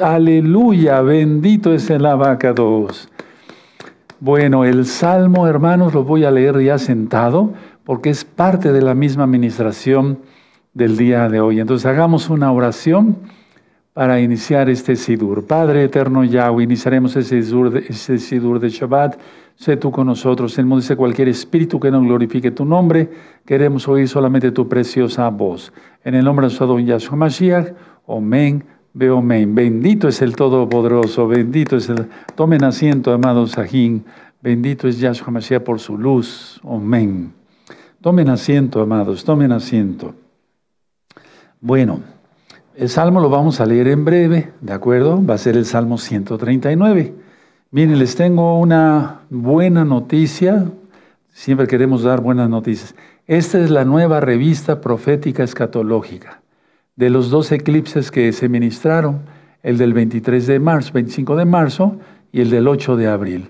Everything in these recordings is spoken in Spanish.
aleluya, bendito es el abacados. Bueno, el Salmo, hermanos, lo voy a leer ya sentado, porque es parte de la misma administración del día de hoy. Entonces hagamos una oración para iniciar este Sidur. Padre eterno Yahweh, iniciaremos ese Sidur, de, Sidur de Shabbat. Sé tú con nosotros. El mundo dice cualquier espíritu que no glorifique tu nombre. Queremos oír solamente tu preciosa voz. En el nombre de don Yahshua Mashiach. Amén. Veo Bendito es el Todopoderoso, bendito es el... Tomen asiento, amados Sajín. Bendito es Yahshua Mashiach por su luz. Amén. Tomen asiento, amados, tomen asiento. Bueno, el Salmo lo vamos a leer en breve, ¿de acuerdo? Va a ser el Salmo 139. Miren, les tengo una buena noticia. Siempre queremos dar buenas noticias. Esta es la nueva revista profética escatológica de los dos eclipses que se ministraron, el del 23 de marzo, 25 de marzo y el del 8 de abril.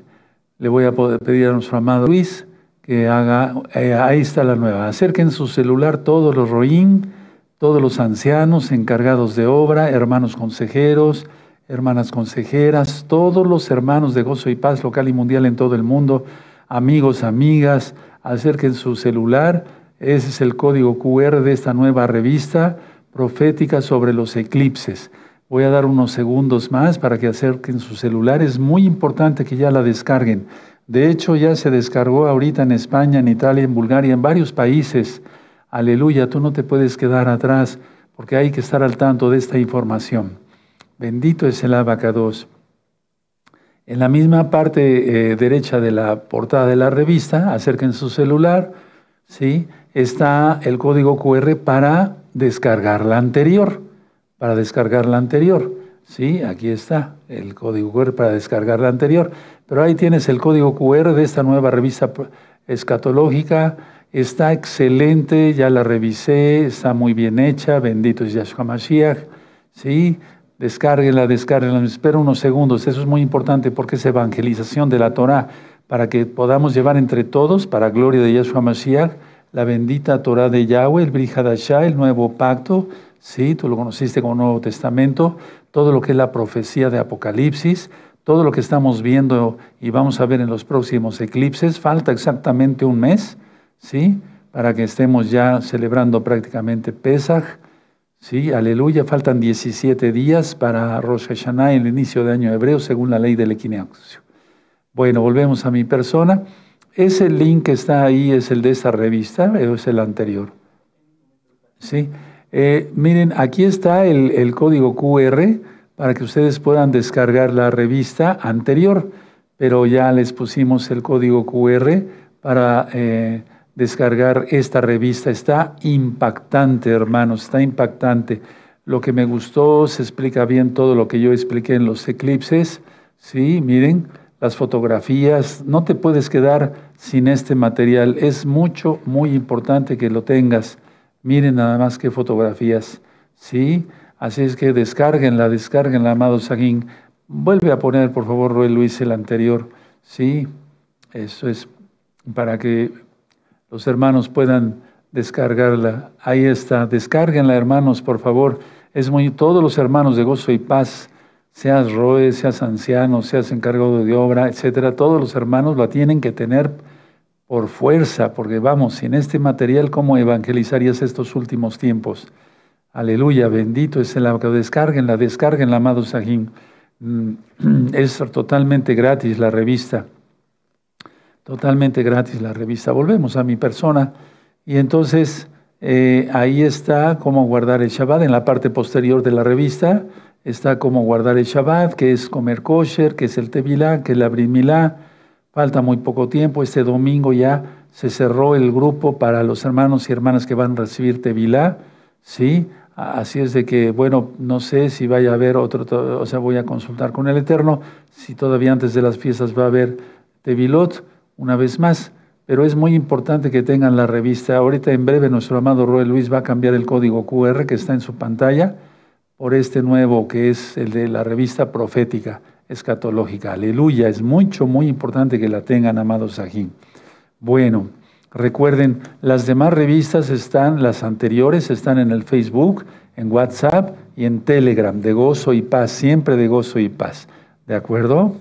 Le voy a pedir a nuestro amado Luis que haga, eh, ahí está la nueva. Acerquen su celular todos los roín, todos los ancianos encargados de obra, hermanos consejeros, hermanas consejeras, todos los hermanos de gozo y paz local y mundial en todo el mundo, amigos, amigas, acerquen su celular. Ese es el código QR de esta nueva revista profética sobre los eclipses. Voy a dar unos segundos más para que acerquen su celular. Es muy importante que ya la descarguen. De hecho, ya se descargó ahorita en España, en Italia, en Bulgaria, en varios países. Aleluya, tú no te puedes quedar atrás porque hay que estar al tanto de esta información. Bendito es el 2. En la misma parte eh, derecha de la portada de la revista, acerquen su celular, ¿sí? está el código QR para descargar la anterior. Para descargar la anterior, sí, aquí está el código QR para descargar la anterior. Pero ahí tienes el código QR de esta nueva revista escatológica. Está excelente, ya la revisé, está muy bien hecha, bendito es Yahshua Mashiach. Sí, descárguela, descárguenla, espera unos segundos, eso es muy importante porque es evangelización de la Torah, para que podamos llevar entre todos, para gloria de Yahshua Mashiach, la bendita Torah de Yahweh, el Brihadashá, el Nuevo Pacto, sí, tú lo conociste como Nuevo Testamento, todo lo que es la profecía de Apocalipsis, todo lo que estamos viendo y vamos a ver en los próximos eclipses, falta exactamente un mes, sí, para que estemos ya celebrando prácticamente Pesaj, sí, aleluya, faltan 17 días para Rosh Hashanah, el inicio de año hebreo, según la ley del equinoccio. Bueno, volvemos a mi persona. Ese link que está ahí es el de esta revista o es el anterior. Sí. Eh, miren, aquí está el, código QR para que ustedes puedan descargar la revista anterior, pero ya les pusimos el código QR para eh, descargar esta revista. Está impactante, hermanos, está impactante. Lo que me gustó, se explica bien todo lo que yo expliqué en los eclipses. Sí, miren, las fotografías, no te puedes quedar sin este material. Es mucho, muy importante que lo tengas. Miren nada más qué fotografías, ¿sí? Así es que descárguenla, descárguenla, amado Saguín. Vuelve a poner, por favor, Roy Luis, el anterior, ¿sí? Eso es para que los hermanos puedan descargarla. Ahí está, descarguenla, hermanos, por favor. Es muy, todos los hermanos de gozo y paz seas ROE, seas anciano, seas encargado de obra, etcétera, todos los hermanos la tienen que tener por fuerza, porque vamos, sin este material, ¿cómo evangelizarías estos últimos tiempos? Aleluya, bendito es el descarguenla, descarguenla, amado Sahim. Mm, es totalmente gratis la revista. Totalmente gratis la revista. Volvemos a mi persona. Y entonces eh, ahí está cómo guardar el Shabbat en la parte posterior de la revista. Está como guardar el Shabbat, que es comer kosher, que es el Tevilá, que es la Brimilá. Falta muy poco tiempo. Este domingo ya se cerró el grupo para los hermanos y hermanas que van a recibir Tevilá. ¿sí? Así es de que, bueno, no sé si vaya a haber otro, o sea, voy a consultar con el Eterno, si todavía antes de las fiestas va a haber Tevilot, una vez más. Pero es muy importante que tengan la revista. Ahorita en breve nuestro amado Roel Luis va a cambiar el código QR que está en su pantalla por este nuevo que es el de la revista profética escatológica. Aleluya, es mucho, muy importante que la tengan, amados Sajín. Bueno, recuerden, las demás revistas están, las anteriores están en el Facebook, en WhatsApp y en Telegram, de gozo y paz, siempre de gozo y paz. ¿De acuerdo?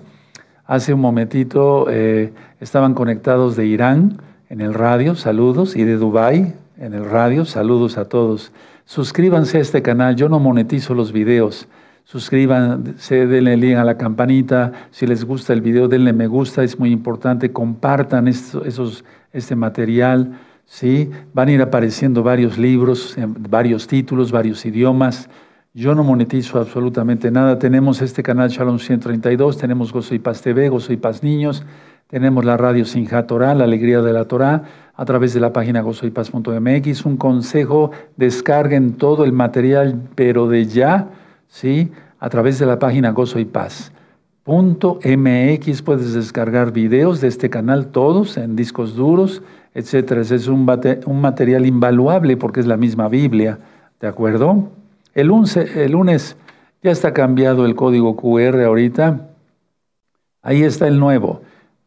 Hace un momentito eh, estaban conectados de Irán en el radio, saludos, y de Dubái en el radio, saludos a todos. Suscríbanse a este canal, yo no monetizo los videos. Suscríbanse, denle link a la campanita. Si les gusta el video, denle me gusta, es muy importante. Compartan este material. ¿sí? Van a ir apareciendo varios libros, eh, varios títulos, varios idiomas. Yo no monetizo absolutamente nada. Tenemos este canal Shalom 132, tenemos Gozo y Paz TV, Gozo y Paz Niños, tenemos la radio Sinja Torah, la alegría de la Torah a través de la página gozoypaz.mx. Un consejo, descarguen todo el material, pero de ya, ¿sí? A través de la página gozoypaz.mx. puedes descargar videos de este canal, todos en discos duros, etcétera. Es un, material invaluable porque es la misma Biblia, ¿de acuerdo? El, el lunes ya está cambiado el código QR ahorita. Ahí está el nuevo,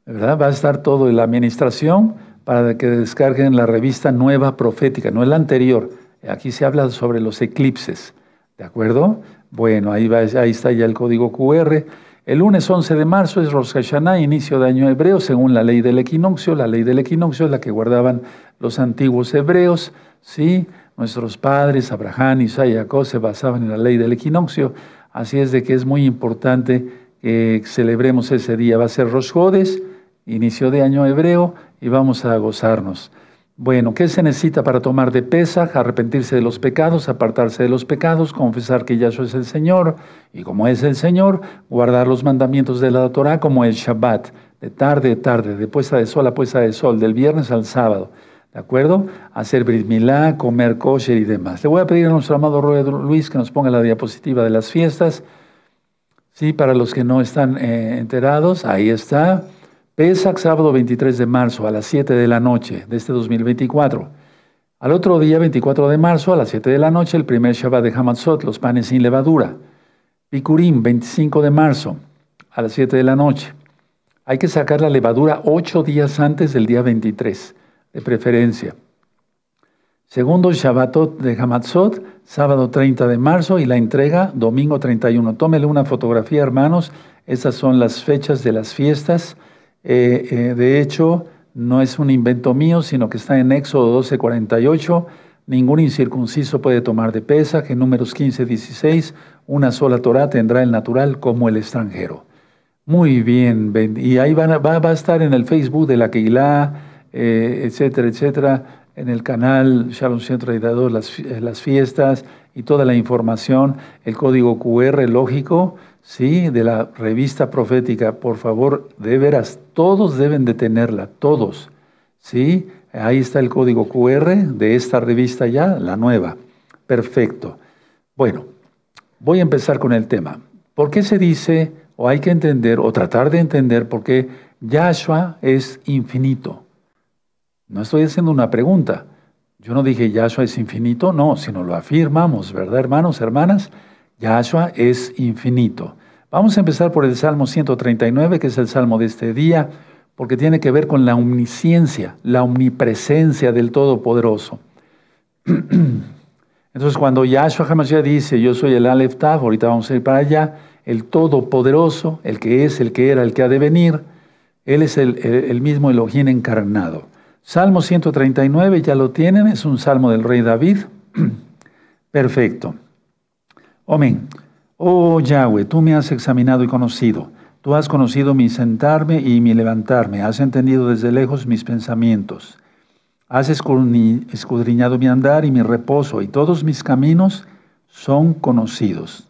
¿verdad? Va a estar todo en la administración para que descarguen la revista Nueva Profética, no la anterior. Aquí se habla sobre los eclipses, ¿de acuerdo? Bueno, ahí, está ya el código QR. El lunes 11 de marzo es Rosh Hashanah, inicio de año hebreo, según la ley del equinoccio. La ley del equinoccio es la que guardaban los antiguos hebreos, ¿sí? Nuestros padres, Abraham, y Jacob, se basaban en la ley del equinoccio. Así es de que es muy importante que celebremos ese día. Va a ser Roshodes. Inicio de año hebreo y vamos a gozarnos. Bueno, ¿qué se necesita para tomar de pesa? Arrepentirse de los pecados, apartarse de los pecados, confesar que Yahshua es el Señor y como es el Señor, guardar los mandamientos de la Torah como el Shabbat, de tarde a tarde, de puesta de sol a puesta de sol, del viernes al sábado. ¿De acuerdo? Hacer brit milá, comer kosher y demás. Le voy a pedir a nuestro amado Luis que nos ponga la diapositiva de las fiestas. Sí, para los que no están eh, enterados, ahí está. Pesach, sábado 23 de marzo a las 7 de la noche de este 2024. Al otro día, 24 de marzo a las 7 de la noche, el primer Shabbat de Hamatzot, los panes sin levadura. Picurim, 25 de marzo a las 7 de la noche. Hay que sacar la levadura 8 días antes del día 23, de preferencia. Segundo Shabbatot de Hamatzot, sábado 30 de marzo y la entrega domingo 31. Tómele una fotografía, hermanos. Estas son las fechas de las fiestas. Eh, eh, de hecho, no es un invento mío, sino que está en Éxodo 48. Ningún incircunciso puede tomar de pesa, que en números 16, una sola Torah tendrá el natural como el extranjero. Muy bien, y ahí van, va, a estar en el Facebook de la Keilah, eh, etcétera, etcétera en el canal Shalom Centro de las, las fiestas y toda la información, el código QR lógico ¿sí? de la revista profética, por favor, de veras, todos deben de tenerla, todos. ¿sí? Ahí está el código QR de esta revista ya, la nueva. Perfecto. Bueno, voy a empezar con el tema. ¿Por qué se dice, o hay que entender, o tratar de entender, por qué Yahshua es infinito? No estoy haciendo una pregunta. Yo no dije Yahshua es infinito, no, sino lo afirmamos, ¿verdad, hermanos, hermanas? Yahshua es infinito. Vamos a empezar por el Salmo 139, que es el Salmo de este día, porque tiene que ver con la omnisciencia, la omnipresencia del Todopoderoso. Entonces, cuando Yahshua ya dice, yo soy el Aleph Tav, ahorita vamos a ir para allá, el Todopoderoso, el que es, el que era, el que ha de venir, Él es el mismo Elohim encarnado. Salmo 139, ya lo tienen, es un salmo del rey David. Perfecto. Amén. Oh Yahweh, tú me has examinado y conocido. Tú has conocido mi sentarme y mi levantarme. Has entendido desde lejos mis pensamientos. Has escudriñado mi andar y mi reposo, y todos mis caminos son conocidos.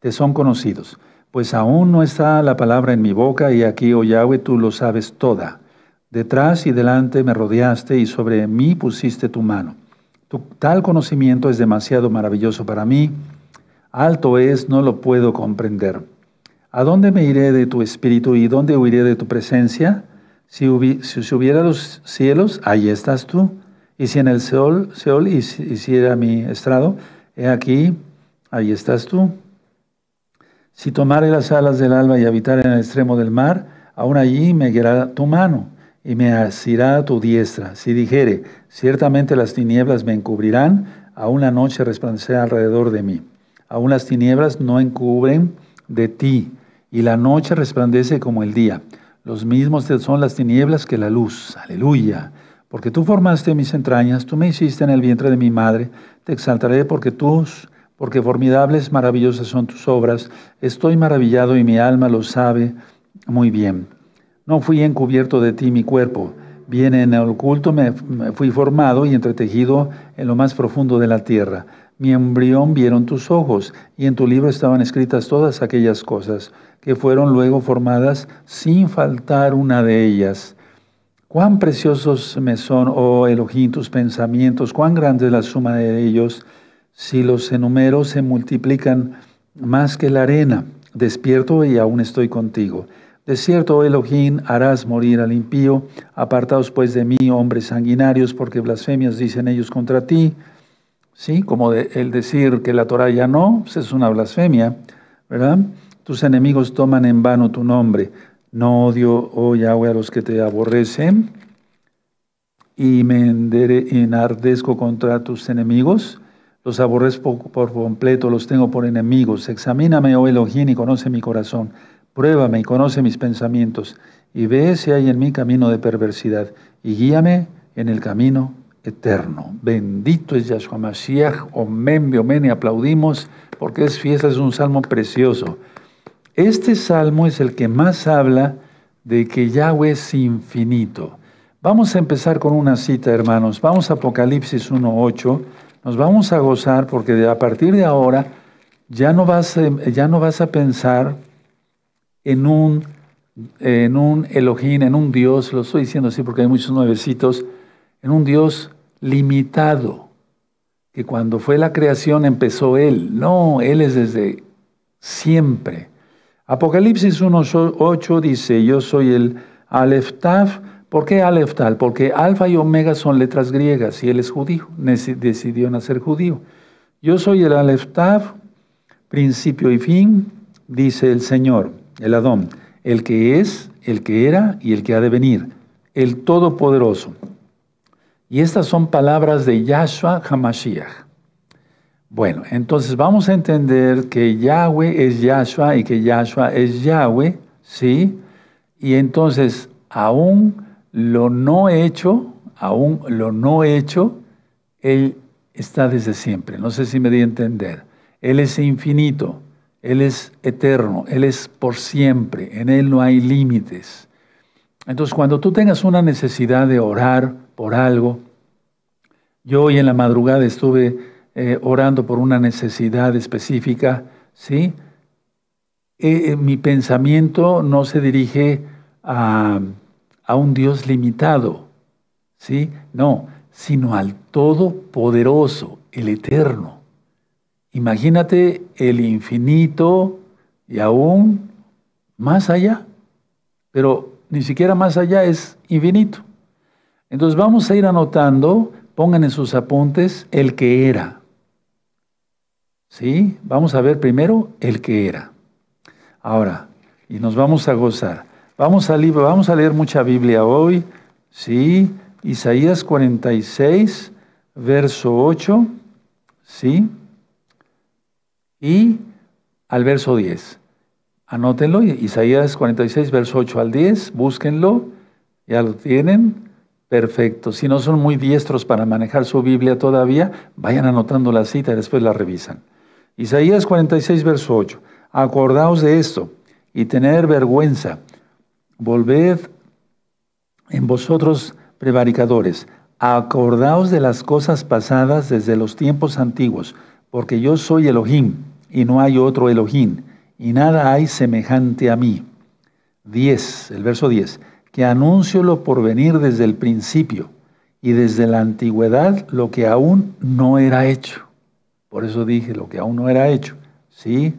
Te son conocidos. Pues aún no está la palabra en mi boca, y aquí, oh Yahweh, tú lo sabes toda. Detrás y delante me rodeaste, y sobre mí pusiste tu mano. Tu, tal conocimiento es demasiado maravilloso para mí Alto es, no lo puedo comprender. ¿A dónde me iré de tu espíritu y dónde huiré de tu presencia? Si, hubi, subiera los cielos, ahí estás tú. Y si en el sol hiciera mi estrado, he aquí, ahí estás tú. Si tomare las alas del alba y habitar en el extremo del mar, aún allí me guiará tu mano y me asirá tu diestra. Si dijere, ciertamente las tinieblas me encubrirán, aún la noche resplandecerá alrededor de mí aún las tinieblas no encubren de ti, y la noche resplandece como el día. Los mismos son las tinieblas que la luz. Aleluya. Porque tú formaste mis entrañas, tú me hiciste en el vientre de mi madre, te exaltaré porque tus, porque formidables, maravillosas son tus obras. Estoy maravillado y mi alma lo sabe muy bien. No fui encubierto de ti mi cuerpo. Bien en el oculto me, me fui formado y entretejido en lo más profundo de la tierra. Mi embrión vieron tus ojos, y en tu libro estaban escritas todas aquellas cosas que fueron luego formadas sin faltar una de ellas. Cuán preciosos me son, oh Elohim, tus pensamientos, cuán grande es la suma de ellos. Si los enumero se multiplican más que la arena, despierto y aún estoy contigo. De cierto, oh Elohim, harás morir al impío. Apartaos pues de mí, hombres sanguinarios, porque blasfemias dicen ellos contra ti. ¿sí? Como el decir que la Torah ya no, pues, es una blasfemia, ¿verdad? Tus enemigos toman en vano tu nombre. No odio, oh Yahweh, a los que te aborrecen y me enardezco contra tus enemigos. Los aborrezco por completo, los tengo por enemigos. Examíname, oh Elohim, y conoce mi corazón. Pruébame y conoce mis pensamientos. Y ve si hay en mí camino de perversidad. Y guíame en el camino eterno. Bendito es Yahshua Mashiach, omen, omen, y aplaudimos porque es fiesta, es un salmo precioso. Este salmo es el que más habla de que Yahweh es infinito. Vamos a empezar con una cita, hermanos. Vamos a Apocalipsis 1.8. Nos vamos a gozar porque a partir de ahora ya no vas, eh, ya no vas a pensar en un, en un Elohim, en un Dios. Lo estoy diciendo así porque hay muchos nuevecitos. En un Dios limitado, que cuando fue la creación empezó Él. No, Él es desde siempre. Apocalipsis 1.8 dice, yo soy el Aleph ¿Por qué Aleph Porque Alfa y Omega son letras griegas y Él es judío, decidió nacer judío. Yo soy el Aleph principio y fin, dice el Señor, el Adón, el que es, el que era y el que ha de venir, el Todopoderoso. Y estas son palabras de Yahshua Hamashiach. Bueno, entonces vamos a entender que Yahweh es Yahshua y que Yahshua es Yahweh, ¿sí? Y entonces, aún lo no hecho, aún lo no hecho, Él está desde siempre. No sé si me di a entender. Él es infinito, Él es eterno, Él es por siempre, en Él no hay límites. Entonces, cuando tú tengas una necesidad de orar, por algo. Yo hoy en la madrugada estuve eh, orando por una necesidad específica, ¿sí? Eh, eh, mi pensamiento no se dirige a, a un Dios limitado, ¿sí? No, sino al Todopoderoso, el Eterno. Imagínate el infinito y aún más allá, pero ni siquiera más allá es infinito. Entonces vamos a ir anotando, pongan en sus apuntes el que era. ¿Sí? Vamos a ver primero el que era. Ahora, y nos vamos a gozar. Vamos a, vamos a leer mucha Biblia hoy. ¿Sí? Isaías 46, verso 8. ¿Sí? Y al verso 10. Anótenlo, Isaías 46, verso 8 al 10, búsquenlo, ya lo tienen. Perfecto. Si no son muy diestros para manejar su Biblia todavía, vayan anotando la cita y después la revisan. Isaías 46, verso 8. Acordaos de esto y tener vergüenza. Volved en vosotros prevaricadores. Acordaos de las cosas pasadas desde los tiempos antiguos, porque yo soy Elohim y no hay otro Elohim, y nada hay semejante a mí. 10, el verso 10 que anuncio lo por venir desde el principio y desde la antigüedad lo que aún no era hecho. Por eso dije lo que aún no era hecho. ¿Sí?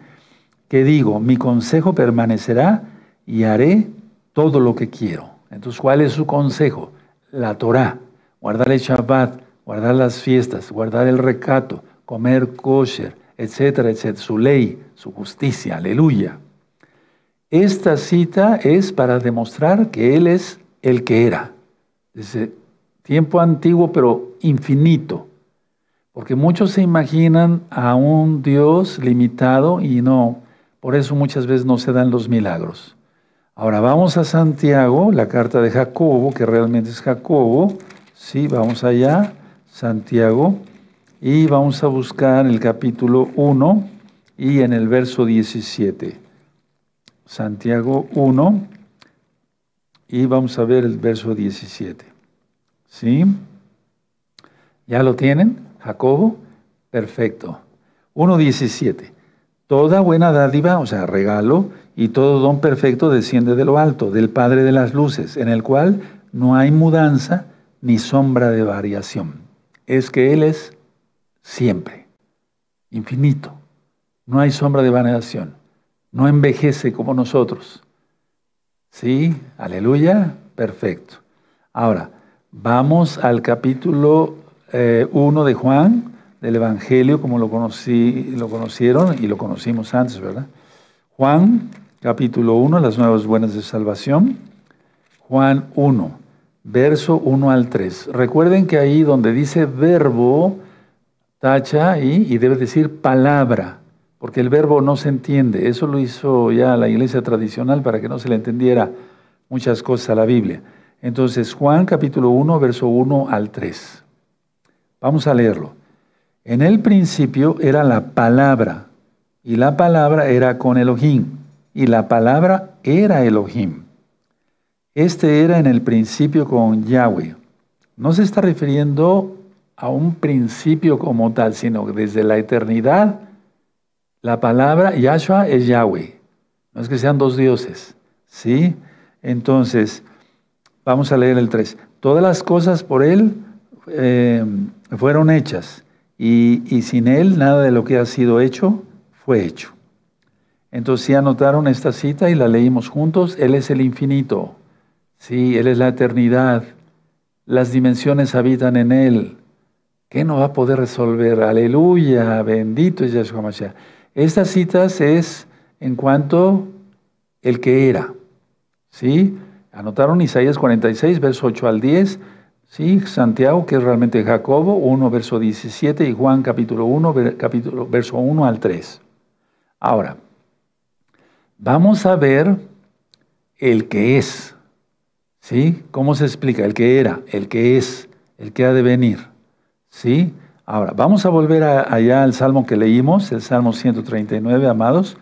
Que digo, mi consejo permanecerá y haré todo lo que quiero. Entonces, ¿cuál es su consejo? La Torá, guardar el Shabbat, guardar las fiestas, guardar el recato, comer kosher, etcétera, etcétera, su ley, su justicia, aleluya. Esta cita es para demostrar que Él es el que era, desde tiempo antiguo pero infinito, porque muchos se imaginan a un Dios limitado y no, por eso muchas veces no se dan los milagros. Ahora vamos a Santiago, la carta de Jacobo, que realmente es Jacobo, sí, vamos allá, Santiago, y vamos a buscar el capítulo 1 y en el verso 17. Santiago 1 y vamos a ver el verso 17. ¿Sí? ¿Ya lo tienen? Jacobo, perfecto. 1.17. Toda buena dádiva, o sea, regalo, y todo don perfecto desciende de lo alto, del Padre de las Luces, en el cual no hay mudanza ni sombra de variación. Es que Él es siempre, infinito. No hay sombra de variación no envejece como nosotros. ¿Sí? Aleluya. Perfecto. Ahora, vamos al capítulo 1 eh, de Juan, del Evangelio, como lo, conocí, lo conocieron y lo conocimos antes, ¿verdad? Juan, capítulo 1, las nuevas buenas de salvación. Juan 1, verso 1 al 3. Recuerden que ahí donde dice verbo, tacha y debe decir palabra porque el verbo no se entiende. Eso lo hizo ya la iglesia tradicional para que no se le entendiera muchas cosas a la Biblia. Entonces, Juan capítulo 1, verso 1 al 3. Vamos a leerlo. En el principio era la palabra, y la palabra era con Elohim, y la palabra era Elohim. Este era en el principio con Yahweh. No se está refiriendo a un principio como tal, sino desde la eternidad la palabra Yahshua es Yahweh. No es que sean dos dioses. ¿Sí? Entonces, vamos a leer el 3. Todas las cosas por Él eh, fueron hechas y, sin Él nada de lo que ha sido hecho fue hecho. Entonces, si anotaron esta cita y la leímos juntos, Él es el infinito. Sí, Él es la eternidad. Las dimensiones habitan en Él. ¿Qué no va a poder resolver? Aleluya, bendito es Yahshua Mashiach. Estas citas es en cuanto el que era. ¿Sí? Anotaron Isaías 46, verso 8 al 10. ¿Sí? Santiago, que es realmente Jacobo, 1, verso 17, y Juan, capítulo 1, verso 1 al 3. Ahora, vamos a ver el que es. ¿Sí? ¿Cómo se explica? El que era, el que es, el que ha de venir. ¿Sí? Ahora, vamos a volver allá al salmo que leímos, el salmo 139, amados.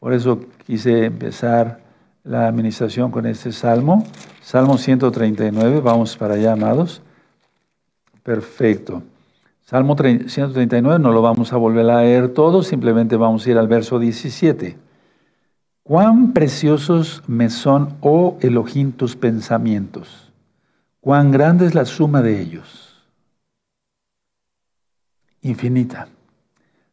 Por eso quise empezar la administración con este salmo. Salmo 139, vamos para allá, amados. Perfecto. Salmo 139 no lo vamos a volver a leer todo, simplemente vamos a ir al verso 17. Cuán preciosos me son, oh Elohim, pensamientos. Cuán grande es la suma de ellos infinita.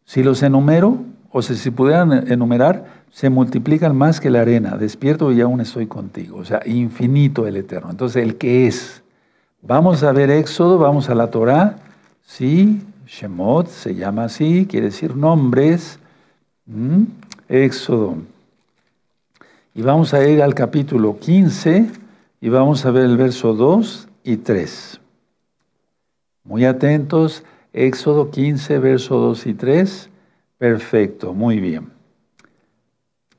Si los enumero, o si, pudieran enumerar, se multiplican más que la arena. Despierto y aún estoy contigo. O sea, infinito el Eterno. Entonces, el que es. Vamos a ver Éxodo, vamos a la Torá. Sí, Shemot se llama así, quiere decir nombres. Mm, Éxodo. Y vamos a ir al capítulo 15 y vamos a ver el verso 2 y 3. Muy atentos. Éxodo 15, verso 2 y 3. Perfecto, muy bien.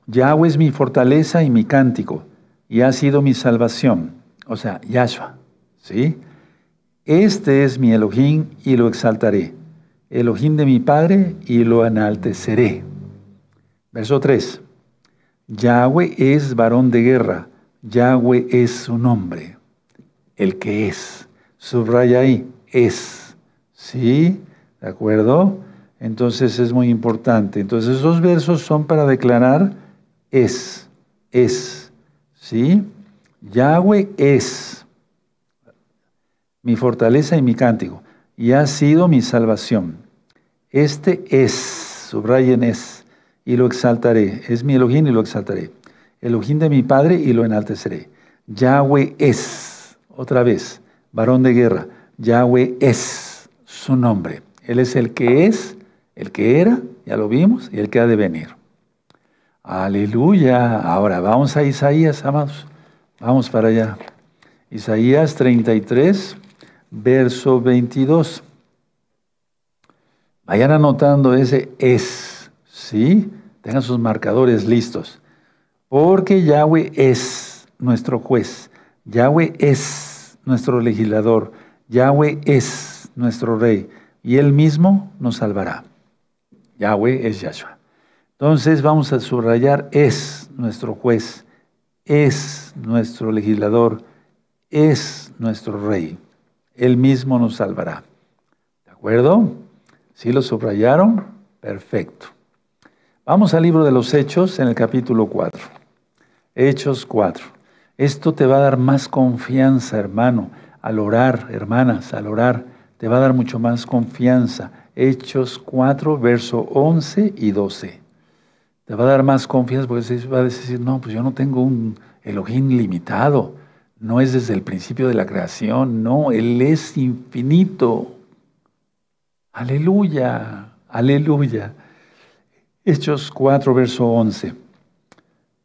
Yahweh es mi fortaleza y mi cántico, y ha sido mi salvación. O sea, Yahshua, ¿sí? Este es mi Elohim y lo exaltaré. Elohim de mi Padre y lo enalteceré. Verso 3. Yahweh es varón de guerra. Yahweh es su nombre. El que es. Subraya ahí, es. ¿Sí? ¿De acuerdo? Entonces es muy importante. Entonces esos versos son para declarar es, es. ¿Sí? Yahweh es mi fortaleza y mi cántico, y ha sido mi salvación. Este es, subrayen es, y lo exaltaré. Es mi Elohim y lo exaltaré. Elohim de mi Padre y lo enalteceré. Yahweh es, otra vez, varón de guerra, Yahweh es su nombre. Él es el que es, el que era, ya lo vimos, y el que ha de venir. Aleluya. Ahora vamos a Isaías, amados. Vamos para allá. Isaías 33, verso 22. Vayan anotando ese es, ¿sí? Tengan sus marcadores listos. Porque Yahweh es nuestro juez, Yahweh es nuestro legislador, Yahweh es nuestro Rey, y Él mismo nos salvará. Yahweh es Yahshua. Entonces vamos a subrayar, es nuestro juez, es nuestro legislador, es nuestro Rey. Él mismo nos salvará. ¿De acuerdo? ¿Sí lo subrayaron? Perfecto. Vamos al libro de los Hechos en el capítulo 4. Hechos 4. Esto te va a dar más confianza, hermano, al orar, hermanas, al orar te va a dar mucho más confianza. Hechos 4, verso 11 y 12. Te va a dar más confianza porque va a decir, no, pues yo no tengo un Elohim limitado. No es desde el principio de la creación, no, Él es infinito. Aleluya, aleluya. Hechos 4, verso 11.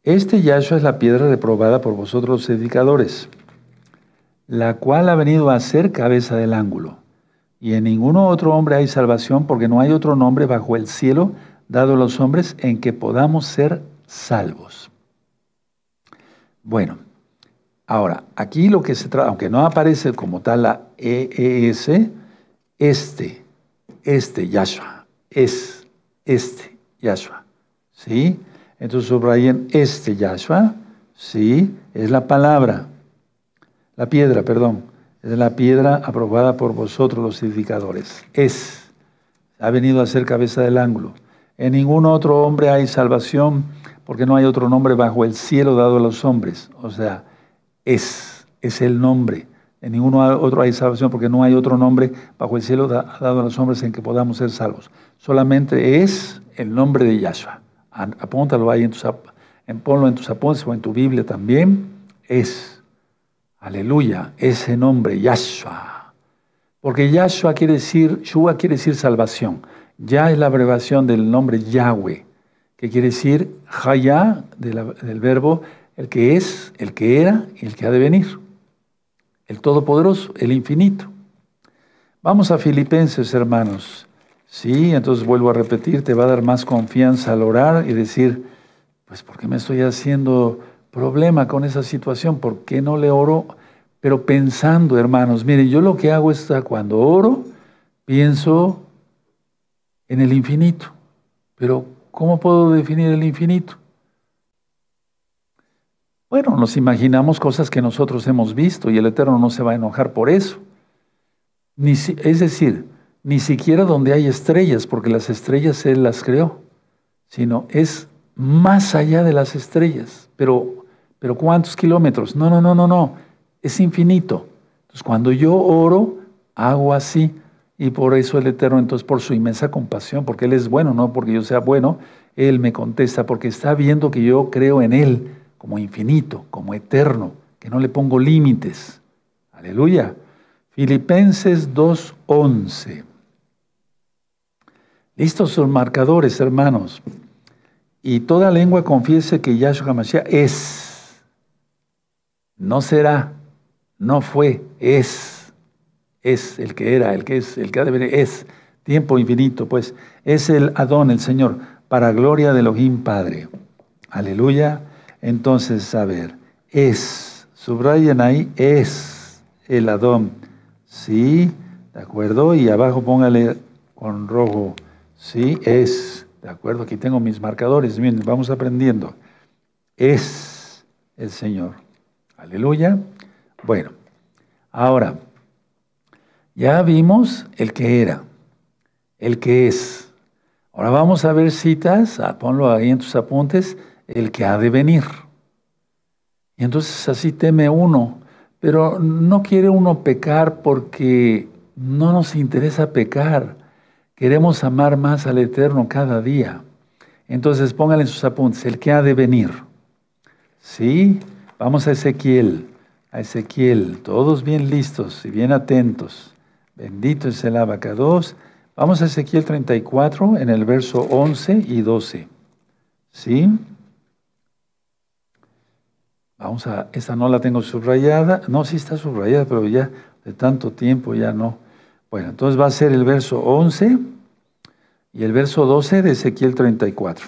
Este Yahshua es la piedra reprobada por vosotros los edificadores, la cual ha venido a ser cabeza del ángulo. Y en ninguno otro hombre hay salvación porque no hay otro nombre bajo el cielo dado a los hombres en que podamos ser salvos. Bueno, ahora, aquí lo que se trata, aunque no aparece como tal la EES, este, este Yahshua, es este Yahshua, ¿sí? Entonces en este Yahshua, ¿sí? Es la palabra, la piedra, perdón es la piedra aprobada por vosotros los edificadores. Es, ha venido a ser cabeza del ángulo. En ningún otro hombre hay salvación porque no hay otro nombre bajo el cielo dado a los hombres. O sea, es, es el nombre. En ningún otro hay salvación porque no hay otro nombre bajo el cielo dado a los hombres en que podamos ser salvos. Solamente es el nombre de Yahshua. Apóntalo ahí en tus, ponlo en tus o en tu Biblia también. Es. Aleluya, ese nombre, Yahshua. Porque Yahshua quiere decir, Shua quiere decir salvación. Ya es la abreviación del nombre Yahweh, que quiere decir Haya, del, del verbo el que es, el que era y el que ha de venir. El Todopoderoso, el infinito. Vamos a Filipenses, hermanos. Sí, entonces vuelvo a repetir, te va a dar más confianza al orar y decir, pues ¿por qué me estoy haciendo problema con esa situación, ¿por qué no le oro? Pero pensando, hermanos, miren, yo lo que hago es cuando oro, pienso en el infinito. Pero, ¿cómo puedo definir el infinito? Bueno, nos imaginamos cosas que nosotros hemos visto y el Eterno no se va a enojar por eso. es decir, ni siquiera donde hay estrellas, porque las estrellas Él las creó, sino es más allá de las estrellas, pero pero ¿cuántos kilómetros? No, no, no, no, no, es infinito. Entonces cuando yo oro, hago así. Y por eso el Eterno, entonces por su inmensa compasión, porque Él es bueno, no porque yo sea bueno, Él me contesta, porque está viendo que yo creo en Él como infinito, como eterno, que no le pongo límites. Aleluya. Filipenses 2.11. Listos son marcadores, hermanos. Y toda lengua confiese que Yahshua Mashiach es no será, no fue, es, es el que era, el que es, el que ha de venir, es tiempo infinito, pues es el Adón, el Señor, para gloria de Elohim Padre. Aleluya. Entonces, a ver, es, subrayen ahí, es el Adón. Sí, de acuerdo, y abajo póngale con rojo, sí, es, de acuerdo, aquí tengo mis marcadores, miren, vamos aprendiendo. Es el Señor. Aleluya. Bueno, ahora, ya vimos el que era, el que es. Ahora vamos a ver citas, ah, ponlo ahí en tus apuntes, el que ha de venir. Y entonces así teme uno, pero no quiere uno pecar porque no nos interesa pecar. Queremos amar más al Eterno cada día. Entonces póngale en sus apuntes, el que ha de venir. ¿Sí? Vamos a Ezequiel, a Ezequiel, todos bien listos y bien atentos. Bendito es el abacados. Vamos a Ezequiel 34 en el verso 11 y 12. ¿Sí? Vamos a, esta no la tengo subrayada. No, sí está subrayada, pero ya de tanto tiempo ya no. Bueno, entonces va a ser el verso 11 y el verso 12 de Ezequiel 34.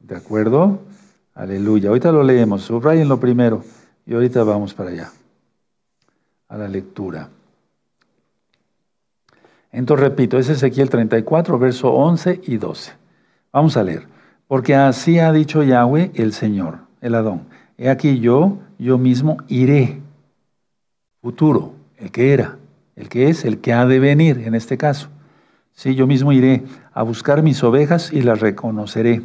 ¿De acuerdo? Aleluya. Ahorita lo leemos. Subrayen lo primero y ahorita vamos para allá, a la lectura. Entonces repito, es Ezequiel 34, verso 11 y 12. Vamos a leer. Porque así ha dicho Yahweh el Señor, el Adón. He aquí yo, yo mismo iré. Futuro, el que era, el que es, el que ha de venir en este caso. Sí, yo mismo iré a buscar mis ovejas y las reconoceré.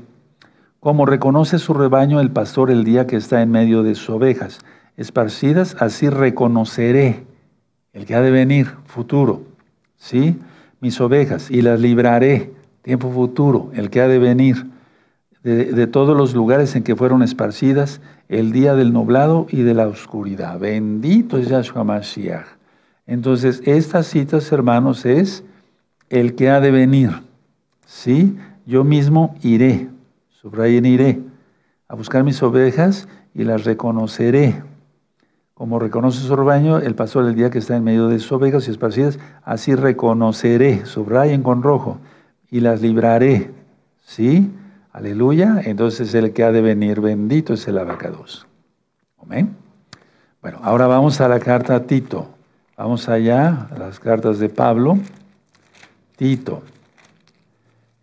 Como reconoce su rebaño el pastor el día que está en medio de sus ovejas esparcidas, así reconoceré el que ha de venir, futuro, ¿sí? Mis ovejas y las libraré, tiempo futuro, el que ha de venir, de, todos los lugares en que fueron esparcidas el día del nublado y de la oscuridad. Bendito es Yahshua Mashiach. Entonces, estas citas, hermanos, es el que ha de venir, ¿sí? Yo mismo iré, Subrayen iré a buscar mis ovejas y las reconoceré. Como reconoce su rebaño, el pastor el día que está en medio de sus ovejas y esparcidas, así reconoceré, subrayen con rojo, y las libraré. ¿Sí? Aleluya. Entonces el que ha de venir bendito es el abacados. Amén. Bueno, ahora vamos a la carta Tito. Vamos allá, a las cartas de Pablo. Tito.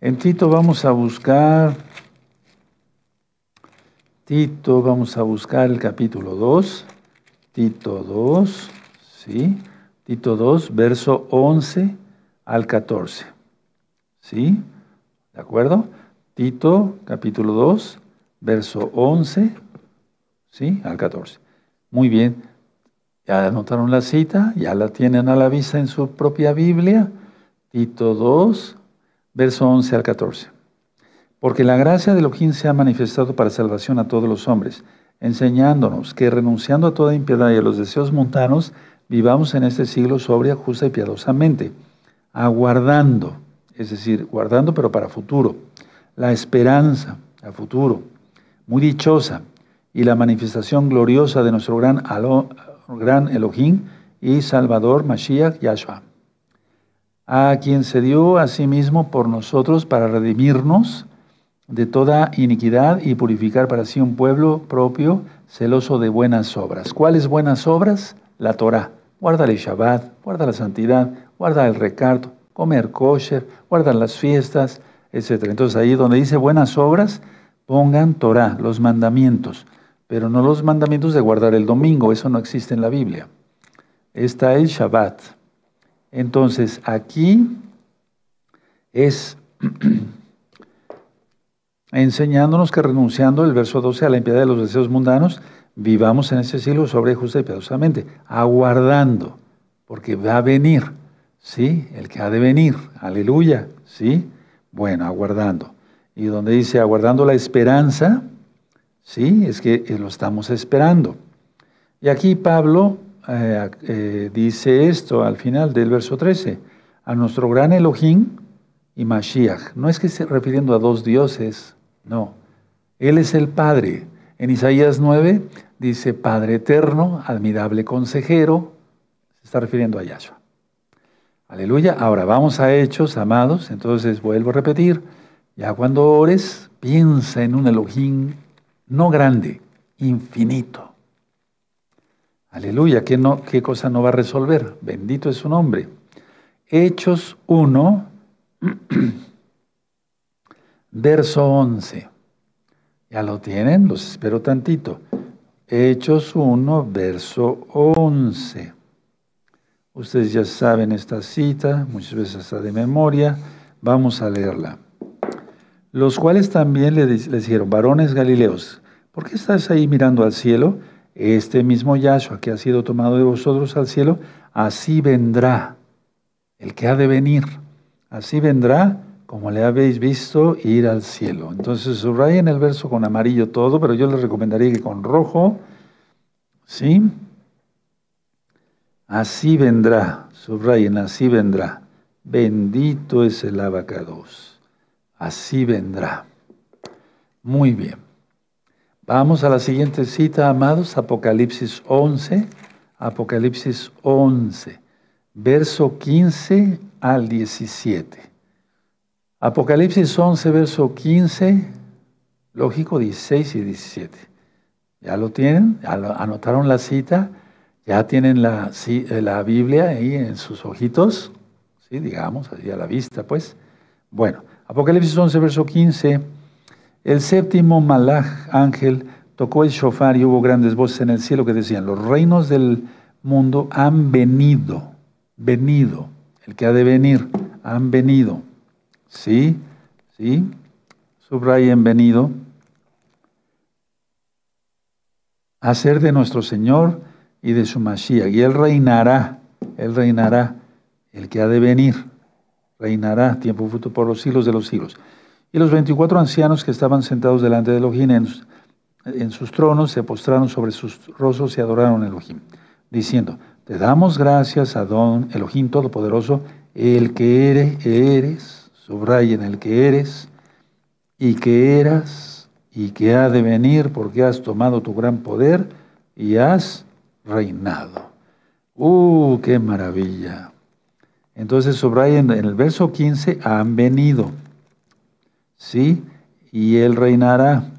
En Tito vamos a buscar Tito, vamos a buscar el capítulo 2. Tito 2, ¿sí? Tito 2, verso 11 al 14. ¿Sí? ¿De acuerdo? Tito, capítulo 2, verso 11, ¿sí? Al 14. Muy bien. Ya anotaron la cita, ya la tienen a la vista en su propia Biblia. Tito 2, verso 11 al 14. Porque la gracia de Elohim se ha manifestado para salvación a todos los hombres, enseñándonos que renunciando a toda impiedad y a los deseos montanos, vivamos en este siglo sobria, justa y piadosamente, aguardando, es decir, guardando pero para futuro, la esperanza a futuro, muy dichosa, y la manifestación gloriosa de nuestro gran, Elohim y Salvador Mashiach Yahshua, a quien se dio a sí mismo por nosotros para redimirnos de toda iniquidad y purificar para sí un pueblo propio celoso de buenas obras. ¿Cuáles buenas obras? La Torah. Guarda el Shabbat, guarda la santidad, guarda el recarto, comer kosher, guarda las fiestas, etc. Entonces ahí donde dice buenas obras, pongan Torah, los mandamientos, pero no los mandamientos de guardar el domingo, eso no existe en la Biblia. Está el Shabbat. Entonces aquí es enseñándonos que renunciando, el verso 12, a la impiedad de los deseos mundanos, vivamos en este siglo sobre justa y piadosamente, aguardando, porque va a venir, ¿sí? El que ha de venir, aleluya, ¿sí? Bueno, aguardando. Y donde dice aguardando la esperanza, ¿sí? Es que eh, lo estamos esperando. Y aquí Pablo eh, eh, dice esto al final del verso 13, a nuestro gran Elohim y Mashiach. No es que esté refiriendo a dos dioses, no, Él es el Padre. En Isaías 9 dice, Padre eterno, admirable consejero, se está refiriendo a Yahshua. Aleluya. Ahora vamos a hechos, amados. Entonces vuelvo a repetir, ya cuando ores, piensa en un Elohim no grande, infinito. Aleluya, ¿qué, no, ¿qué cosa no va a resolver? Bendito es su nombre. Hechos 1. verso 11. ¿Ya lo tienen? Los espero tantito. Hechos 1, verso 11. Ustedes ya saben esta cita, muchas veces está de memoria. Vamos a leerla. Los cuales también le, les dijeron, varones galileos, ¿por qué estás ahí mirando al cielo? Este mismo Yahshua que ha sido tomado de vosotros al cielo, así vendrá, el que ha de venir. Así vendrá como le habéis visto, ir al cielo. Entonces subrayen el verso con amarillo todo, pero yo les recomendaría que con rojo, ¿sí? Así vendrá, subrayen, así vendrá. Bendito es el abacados. Así vendrá. Muy bien. Vamos a la siguiente cita, amados, Apocalipsis 11, Apocalipsis 11, verso 15 al 17. Apocalipsis 11, verso 15, lógico 16 y 17. ¿Ya lo tienen? ¿Anotaron la cita? ¿Ya tienen la, eh, la Biblia ahí en sus ojitos? Sí, digamos, así a la vista, pues. Bueno, Apocalipsis 11, verso 15. El séptimo malaj ángel tocó el shofar y hubo grandes voces en el cielo que decían, los reinos del mundo han venido, venido, el que ha de venir, han venido. Sí, sí. Subrayen venido. A ser de nuestro Señor y de su Mashiach. Y Él reinará, Él reinará, el que ha de venir. Reinará tiempo futuro por los siglos de los siglos. Y los veinticuatro ancianos que estaban sentados delante de Elohim en, sus tronos se postraron sobre sus rostros y adoraron a Elohim, diciendo: Te damos gracias, Adón, Elohim Todopoderoso, el que eres, eres en el que eres y que eras y que ha de venir porque has tomado tu gran poder y has reinado. ¡Uh, qué maravilla! Entonces subraya en el verso 15, han venido, ¿sí? Y él reinará,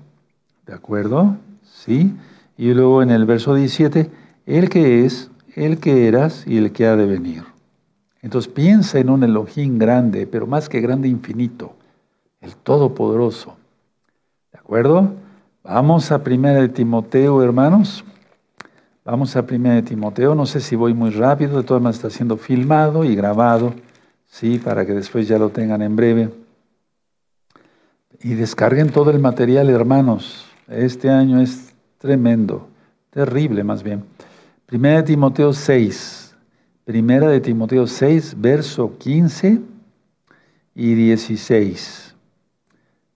¿de acuerdo? ¿Sí? Y luego en el verso 17, el que es, el que eras y el que ha de venir. Entonces piensa en un Elohim grande, pero más que grande, infinito, el Todopoderoso. ¿De acuerdo? Vamos a Primera de Timoteo, hermanos. Vamos a Primera de Timoteo. No sé si voy muy rápido, de todas maneras está siendo filmado y grabado, sí, para que después ya lo tengan en breve. Y descarguen todo el material, hermanos. Este año es tremendo, terrible más bien. Primera de Timoteo 6. Primera de Timoteo 6, verso 15 y 16.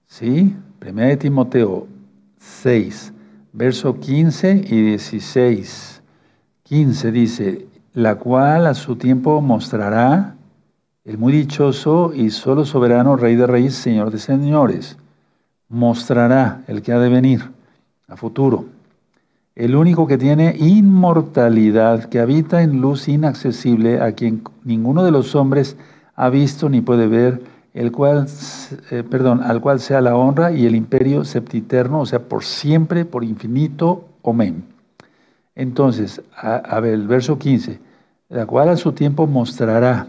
¿Sí? Primera de Timoteo 6, verso 15 y 16. 15 dice, la cual a su tiempo mostrará el muy dichoso y solo soberano Rey de Reyes, Señor de Señores. Mostrará el que ha de venir a futuro el único que tiene inmortalidad, que habita en luz inaccesible, a quien ninguno de los hombres ha visto ni puede ver, el cual, eh, perdón, al cual sea la honra y el imperio septiterno, o sea, por siempre, por infinito, amén. Entonces, a, ver, el verso 15, la cual a su tiempo mostrará,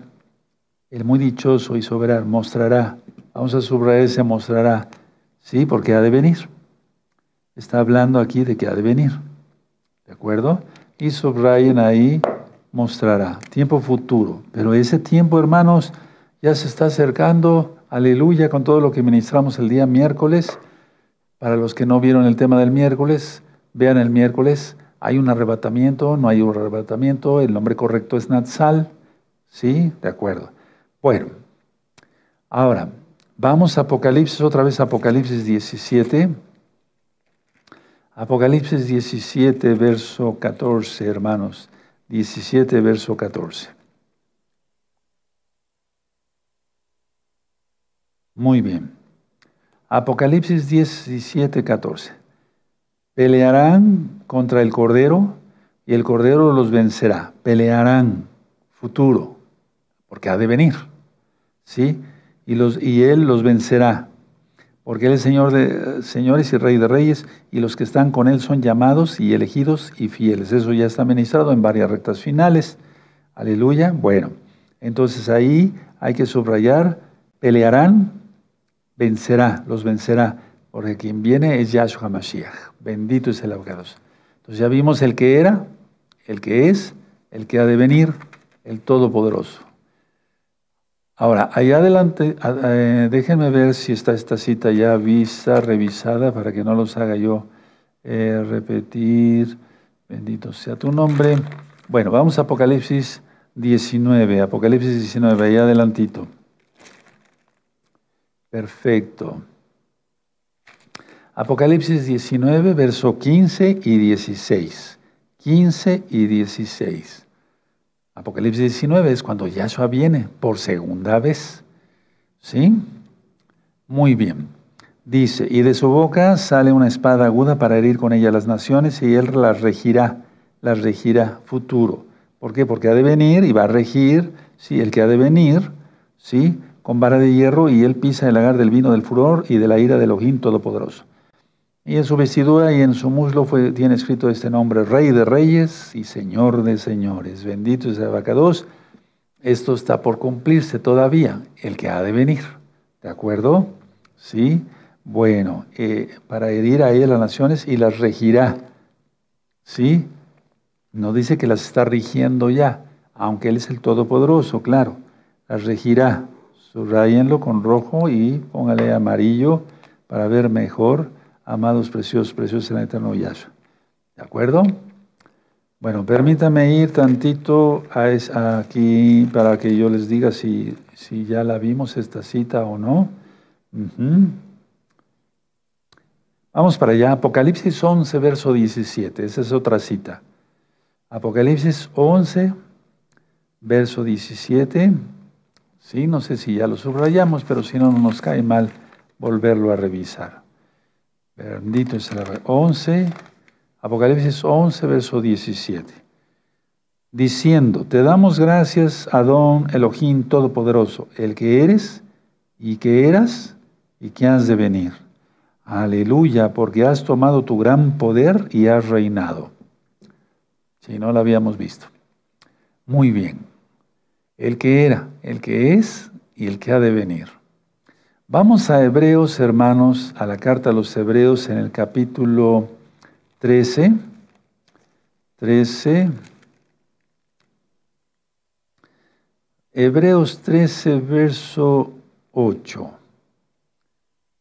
el muy dichoso y soberano mostrará, vamos a subrayar se mostrará, sí, porque ha de venir. Está hablando aquí de que ha de venir. ¿De acuerdo? Y subrayen ahí, mostrará, tiempo futuro. Pero ese tiempo, hermanos, ya se está acercando, aleluya, con todo lo que ministramos el día miércoles. Para los que no vieron el tema del miércoles, vean el miércoles, hay un arrebatamiento, no hay un arrebatamiento, el nombre correcto es Natsal, ¿sí? De acuerdo. Bueno, ahora, vamos a Apocalipsis, otra vez Apocalipsis 17. Apocalipsis 17, verso 14, hermanos. 17, verso 14. Muy bien. Apocalipsis 17, 14. Pelearán contra el Cordero y el Cordero los vencerá. Pelearán, futuro, porque ha de venir. ¿Sí? Y, los, y él los vencerá porque Él es Señor de señores y Rey de reyes, y los que están con Él son llamados y elegidos y fieles. Eso ya está ministrado en varias rectas finales. Aleluya. Bueno, entonces ahí hay que subrayar, pelearán, vencerá, los vencerá, porque quien viene es Yahshua Mashiach. Bendito es el abogado. Entonces ya vimos el que era, el que es, el que ha de venir, el Todopoderoso. Ahora, ahí adelante, eh, déjenme ver si está esta cita ya vista, revisada, para que no los haga yo eh, repetir. Bendito sea tu nombre. Bueno, vamos a Apocalipsis 19, Apocalipsis 19, ahí adelantito. Perfecto. Apocalipsis 19, verso 15 y 16. 15 y 16. Apocalipsis 19 es cuando Yahshua viene por segunda vez. ¿Sí? Muy bien. Dice, y de su boca sale una espada aguda para herir con ella las naciones y él las regirá, las regirá futuro. ¿Por qué? Porque ha de venir y va a regir, sí, el que ha de venir, sí, con vara de hierro y él pisa el lagar del vino del furor y de la ira del ojín todopoderoso. Y en su vestidura y en su muslo fue, tiene escrito este nombre, Rey de Reyes y Señor de Señores. Bendito es Abacados. Esto está por cumplirse todavía, el que ha de venir. ¿De acuerdo? Sí. Bueno, eh, para herir a ella las naciones y las regirá. ¿Sí? No dice que las está rigiendo ya, aunque Él es el Todopoderoso, claro. Las regirá. Subrayenlo con rojo y póngale amarillo para ver mejor amados, preciosos, preciosos en el eterno Yahshua. ¿De acuerdo? Bueno, permítame ir tantito a aquí para que yo les diga si, ya la vimos esta cita o no. Vamos para allá, Apocalipsis 11, verso 17. Esa es otra cita. Apocalipsis 11, verso 17. Sí, no sé si ya lo subrayamos, pero si no, no nos cae mal volverlo a revisar. Bendito es el 11, Apocalipsis 11, verso 17. Diciendo, te damos gracias, Adón Elohim Todopoderoso, el que eres y que eras y que has de venir. Aleluya, porque has tomado tu gran poder y has reinado. Si no lo habíamos visto. Muy bien. El que era, el que es y el que ha de venir. Vamos a Hebreos, hermanos, a la carta a los Hebreos en el capítulo 13. 13. Hebreos 13, verso 8.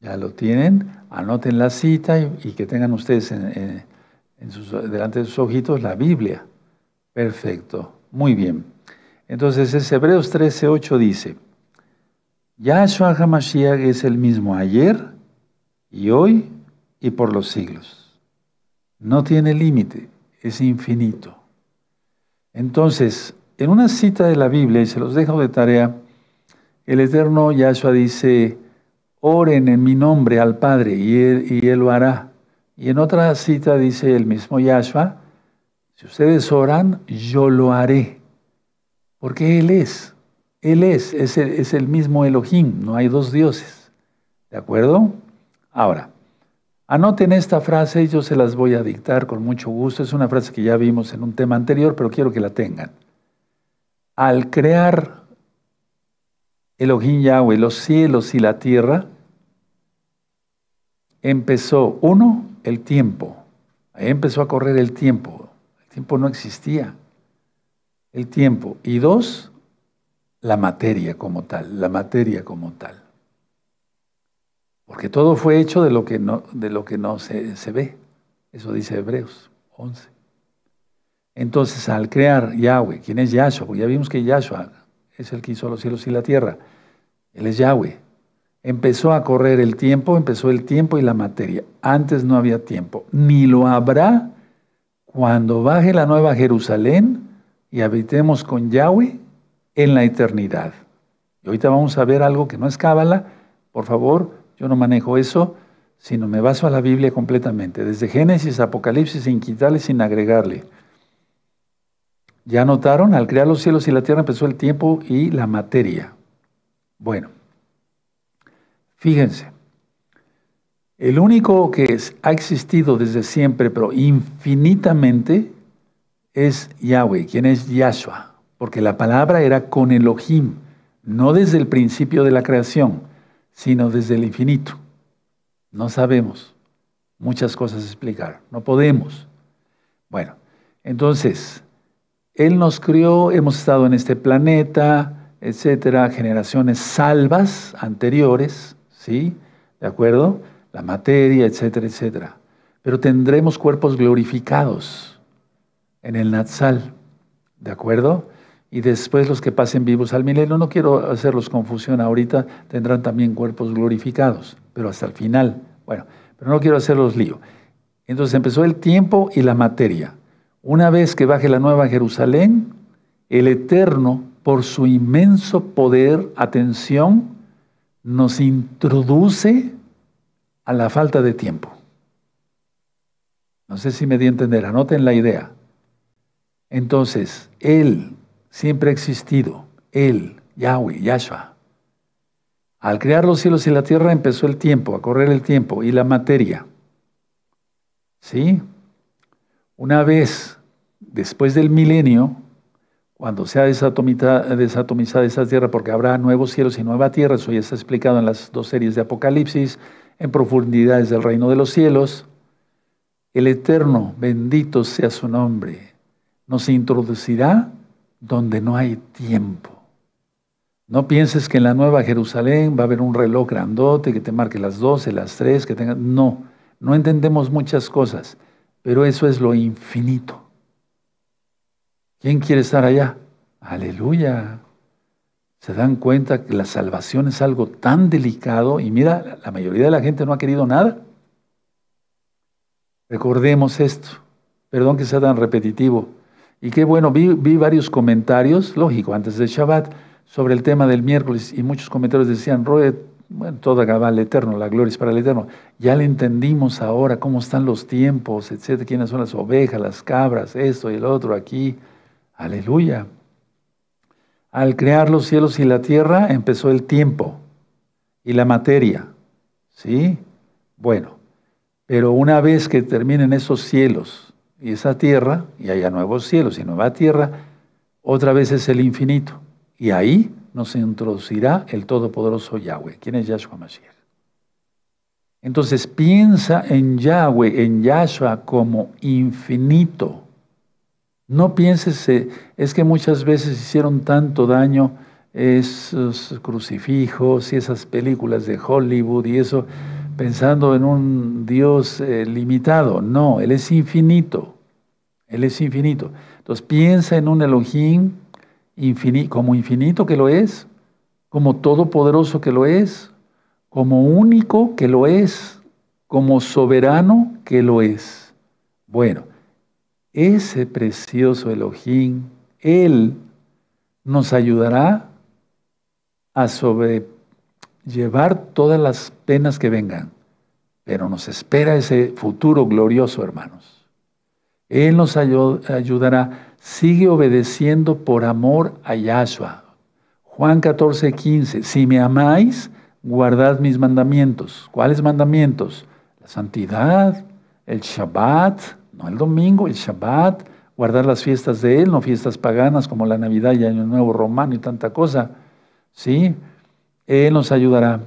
Ya lo tienen. Anoten la cita y, que tengan ustedes delante de sus ojitos la Biblia. Perfecto. Muy bien. Entonces, es Hebreos 13, 8 dice. Yahshua HaMashiach es el mismo ayer y hoy y por los siglos. No tiene límite, es infinito. Entonces, en una cita de la Biblia, y se los dejo de tarea, el Eterno Yahshua dice, oren en mi nombre al Padre y él, y él, lo hará. Y en otra cita dice el mismo Yahshua, si ustedes oran, yo lo haré, porque Él es. Él es, es el, mismo Elohim, no hay dos dioses. ¿De acuerdo? Ahora, anoten esta frase, yo se las voy a dictar con mucho gusto. Es una frase que ya vimos en un tema anterior, pero quiero que la tengan. Al crear Elohim Yahweh los cielos y la tierra, empezó, uno, el tiempo. Ahí empezó a correr el tiempo. El tiempo no existía. El tiempo. Y dos, la materia como tal, la materia como tal. Porque todo fue hecho de lo que no, de lo que no se, ve. Eso dice Hebreos 11. Entonces, al crear Yahweh, ¿quién es Yahshua? ya vimos que Yahshua es el que hizo los cielos y la tierra. Él es Yahweh. Empezó a correr el tiempo, empezó el tiempo y la materia. Antes no había tiempo, ni lo habrá cuando baje la nueva Jerusalén y habitemos con Yahweh en la eternidad. Y ahorita vamos a ver algo que no es cábala, por favor, yo no manejo eso, sino me baso a la Biblia completamente, desde Génesis, Apocalipsis, sin quitarle, sin agregarle. ¿Ya notaron? Al crear los cielos y la tierra empezó el tiempo y la materia. Bueno, fíjense, el único que ha existido desde siempre, pero infinitamente, es Yahweh, quien es Yahshua porque la palabra era con Elohim, no desde el principio de la creación, sino desde el infinito. No sabemos muchas cosas explicar, no podemos. Bueno, entonces, Él nos crió, hemos estado en este planeta, etcétera, generaciones salvas anteriores, ¿sí? ¿De acuerdo? La materia, etcétera, etcétera. Pero tendremos cuerpos glorificados en el Natsal, ¿de acuerdo? y después los que pasen vivos al milenio. No quiero hacerlos confusión ahorita, tendrán también cuerpos glorificados, pero hasta el final. Bueno, pero no quiero hacerlos lío. Entonces empezó el tiempo y la materia. Una vez que baje la nueva Jerusalén, el Eterno, por su inmenso poder, atención, nos introduce a la falta de tiempo. No sé si me di a entender, anoten la idea. Entonces, Él siempre ha existido. Él, Yahweh, Yahshua. Al crear los cielos y la tierra empezó el tiempo, a correr el tiempo y la materia. ¿Sí? Una vez después del milenio, cuando sea desatomizada, desatomizada esa tierra, porque habrá nuevos cielos y nueva tierra, eso ya está explicado en las dos series de Apocalipsis, en profundidades del reino de los cielos, el Eterno, bendito sea su nombre, nos introducirá donde no hay tiempo. No pienses que en la Nueva Jerusalén va a haber un reloj grandote que te marque las 12, las 3, que tenga... No, no entendemos muchas cosas, pero eso es lo infinito. ¿Quién quiere estar allá? Aleluya. Se dan cuenta que la salvación es algo tan delicado y mira, la mayoría de la gente no ha querido nada. Recordemos esto. Perdón que sea tan repetitivo. Y qué bueno, vi, varios comentarios, lógico, antes de Shabbat, sobre el tema del miércoles y muchos comentarios decían, Roed, bueno, todo acaba Eterno, la gloria es para el Eterno. Ya le entendimos ahora cómo están los tiempos, etcétera, quiénes son las ovejas, las cabras, esto y el otro aquí. Aleluya. Al crear los cielos y la tierra empezó el tiempo y la materia. ¿Sí? Bueno, pero una vez que terminen esos cielos, y esa tierra, y haya nuevos cielos y nueva tierra, otra vez es el infinito. Y ahí nos introducirá el Todopoderoso Yahweh. ¿Quién es Yahshua Mashiach? Entonces piensa en Yahweh, en Yahshua como infinito. No pienses, eh, es que muchas veces hicieron tanto daño esos crucifijos y esas películas de Hollywood y eso pensando en un Dios eh, limitado. No, Él es infinito. Él es infinito. Entonces piensa en un Elohim infinito, como infinito que lo es, como todopoderoso que lo es, como único que lo es, como soberano que lo es. Bueno, ese precioso Elohim, Él nos ayudará a sobre, llevar todas las penas que vengan, pero nos espera ese futuro glorioso, hermanos. Él nos ayudará, sigue obedeciendo por amor a Yahshua. Juan 14, 15, si me amáis, guardad mis mandamientos. ¿Cuáles mandamientos? La santidad, el Shabbat, no el domingo, el Shabbat, guardar las fiestas de Él, no fiestas paganas como la Navidad y Año Nuevo Romano y tanta cosa. ¿Sí? Él nos ayudará.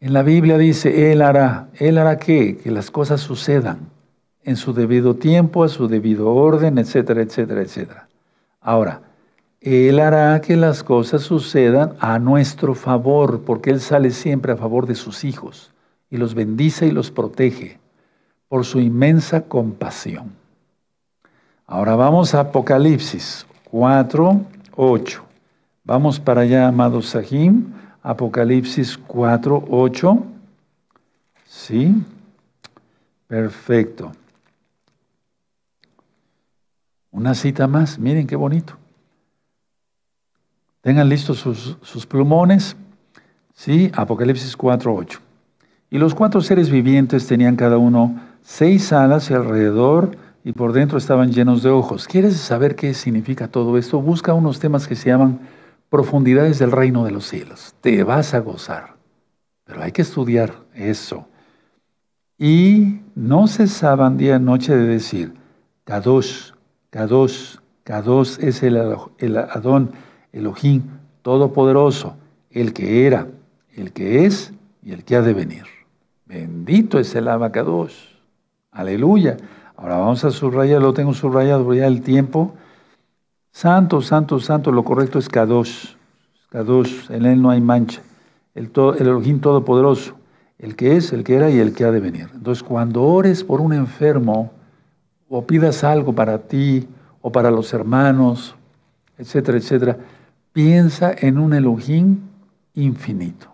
En la Biblia dice, Él hará. ¿Él hará qué? Que las cosas sucedan en su debido tiempo, a su debido orden, etcétera, etcétera, etcétera. Ahora, Él hará que las cosas sucedan a nuestro favor, porque Él sale siempre a favor de sus hijos y los bendice y los protege por su inmensa compasión. Ahora vamos a Apocalipsis 4, 8. Vamos para allá, amados Sahim, Apocalipsis 4, 8. ¿Sí? Perfecto. Una cita más, miren qué bonito. Tengan listos sus, sus plumones. Sí, Apocalipsis 4, 8. Y los cuatro seres vivientes tenían cada uno seis alas alrededor y por dentro estaban llenos de ojos. ¿Quieres saber qué significa todo esto? Busca unos temas que se llaman profundidades del reino de los cielos. Te vas a gozar. Pero hay que estudiar eso. Y no cesaban día y noche de decir, Kadosh, Kadosh, Kadosh es el, el Adón, Elohim, Todopoderoso, el que era, el que es y el que ha de venir. Bendito es el Kadosh. Aleluya. Ahora vamos a subrayar, lo tengo subrayado ya el tiempo. Santo, santo, santo, lo correcto es Kadosh. Kadosh, en él no hay mancha. El, el Elohim Todopoderoso, el que es, el que era y el que ha de venir. Entonces, cuando ores por un enfermo o pidas algo para ti o para los hermanos, etcétera, etcétera, piensa en un Elohim infinito.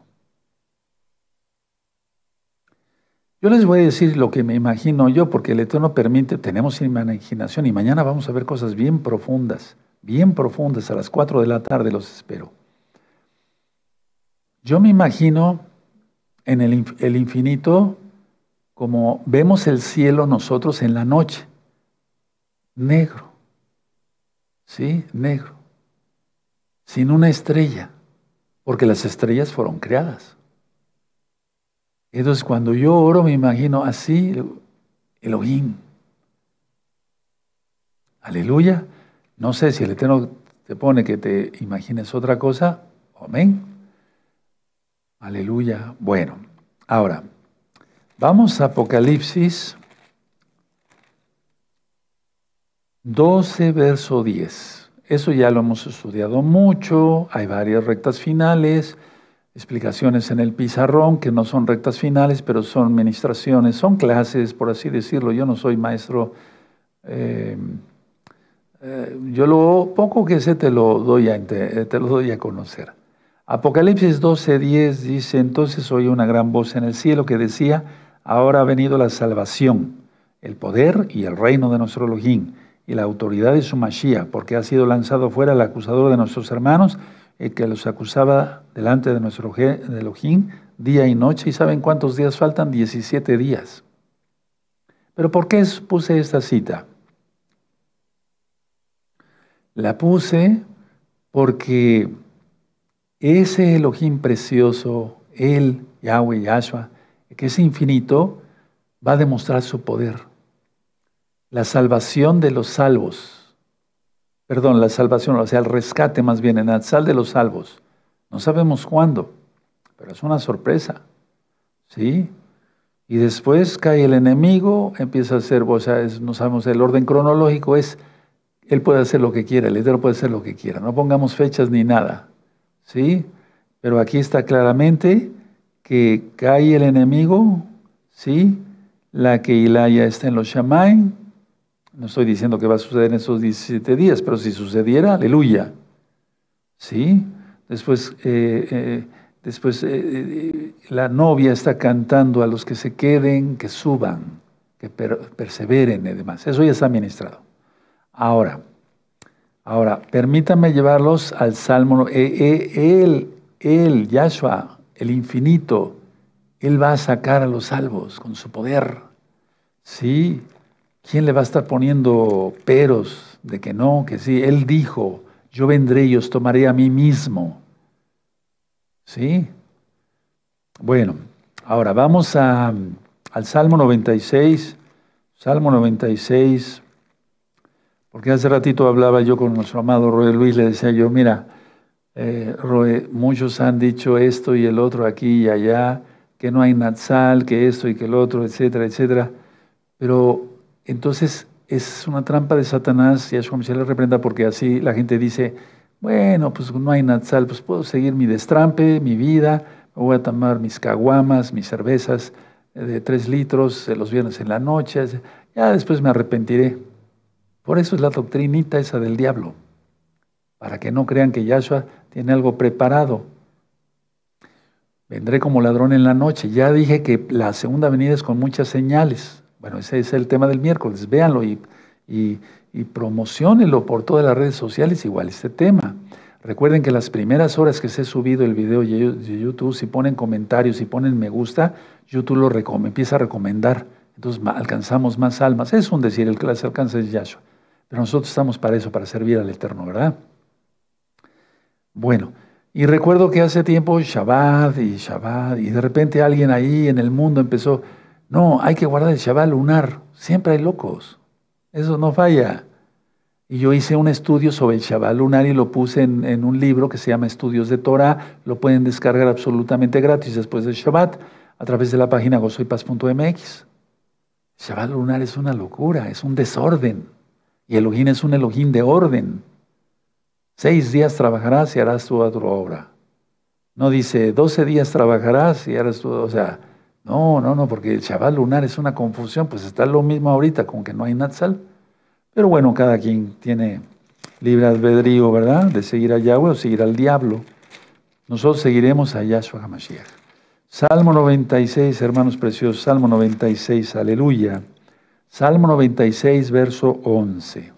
Yo les voy a decir lo que me imagino yo, porque el Eterno permite, tenemos imaginación y mañana vamos a ver cosas bien profundas bien profundas a las 4 de la tarde, los espero. Yo me imagino en el, el infinito como vemos el cielo nosotros en la noche, negro, ¿sí? Negro, sin una estrella, porque las estrellas fueron creadas. Entonces cuando yo oro me imagino así, Elohim, aleluya, no sé si el Eterno te pone que te imagines otra cosa. Amén. Aleluya. Bueno, ahora, vamos a Apocalipsis 12, verso 10. Eso ya lo hemos estudiado mucho, hay varias rectas finales, explicaciones en el pizarrón que no son rectas finales, pero son ministraciones, son clases, por así decirlo. Yo no soy maestro eh, eh, yo lo poco que sé te lo doy a, eh, te, lo doy a conocer. Apocalipsis 12:10 dice, entonces oí una gran voz en el cielo que decía, ahora ha venido la salvación, el poder y el reino de nuestro Elohim y la autoridad de su mashía, porque ha sido lanzado fuera el acusador de nuestros hermanos, el que los acusaba delante de nuestro Elohim día y noche. ¿Y saben cuántos días faltan? 17 días. Pero ¿por qué puse esta cita? La puse porque ese Elohim precioso, el Yahweh, Yahshua, que es infinito, va a demostrar su poder. La salvación de los salvos, perdón, la salvación, o sea, el rescate más bien, en sal de los salvos. No sabemos cuándo, pero es una sorpresa. ¿Sí? Y después cae el enemigo, empieza a ser, o sea, no sabemos, el orden cronológico es él puede hacer lo que quiera, el Eterno puede hacer lo que quiera. No pongamos fechas ni nada. ¿Sí? Pero aquí está claramente que cae el enemigo, ¿sí? La que Ilaya está en los Shamay. No estoy diciendo que va a suceder en esos 17 días, pero si sucediera, aleluya. ¿Sí? Después, eh, eh, después eh, la novia está cantando a los que se queden, que suban, que perseveren y demás. Eso ya está administrado. Ahora, ahora, permítanme llevarlos al Salmo. Eh, eh, él, Él, Yahshua, el infinito, Él va a sacar a los salvos con su poder. Sí, ¿quién le va a estar poniendo peros de que no, que sí? Él dijo, yo vendré y os tomaré a mí mismo. ¿Sí? Bueno, ahora vamos al Salmo 96. Salmo 96. Porque hace ratito hablaba yo con nuestro amado Roe Luis, le decía yo, mira, eh, muchos han dicho esto y el otro aquí y allá, que no hay Natsal, que esto y que el otro, etcétera, etcétera. Pero entonces es una trampa de Satanás y Yahshua se le reprenda porque así la gente dice, bueno, pues no hay Natsal, pues puedo seguir mi destrampe, mi vida, voy a tomar mis caguamas, mis cervezas de tres litros los viernes en la noche, ya después me arrepentiré. Por eso es la doctrinita esa del diablo, para que no crean que Yahshua tiene algo preparado. Vendré como ladrón en la noche. Ya dije que la segunda venida es con muchas señales. Bueno, ese es el tema del miércoles. Véanlo y, y, promocionenlo por todas las redes sociales igual este tema. Recuerden que las primeras horas que se ha subido el video de YouTube, si ponen comentarios, si ponen me gusta, YouTube lo empieza a recomendar. Entonces alcanzamos más almas. Es un decir, el que las alcanza es Yahshua. Pero nosotros estamos para eso, para servir al Eterno, ¿verdad? Bueno, y recuerdo que hace tiempo Shabbat y Shabbat, y de repente alguien ahí en el mundo empezó, no, hay que guardar el Shabbat lunar, siempre hay locos, eso no falla. Y yo hice un estudio sobre el Shabbat lunar y lo puse en, un libro que se llama Estudios de Torah, lo pueden descargar absolutamente gratis después del Shabbat a través de la página gozoypaz.mx. Shabbat lunar es una locura, es un desorden. Y Elohim es un Elohim de orden. Seis días trabajarás y harás tu otra obra. No dice, doce días trabajarás y harás tu... O sea, no, no, no, porque el chaval lunar es una confusión. Pues está lo mismo ahorita con que no hay Natsal. Pero bueno, cada quien tiene libre albedrío, ¿verdad? De seguir a Yahweh o seguir al diablo. Nosotros seguiremos a Yahshua HaMashiach. Salmo 96, hermanos preciosos, Salmo 96, aleluya. Salmo 96, verso 11.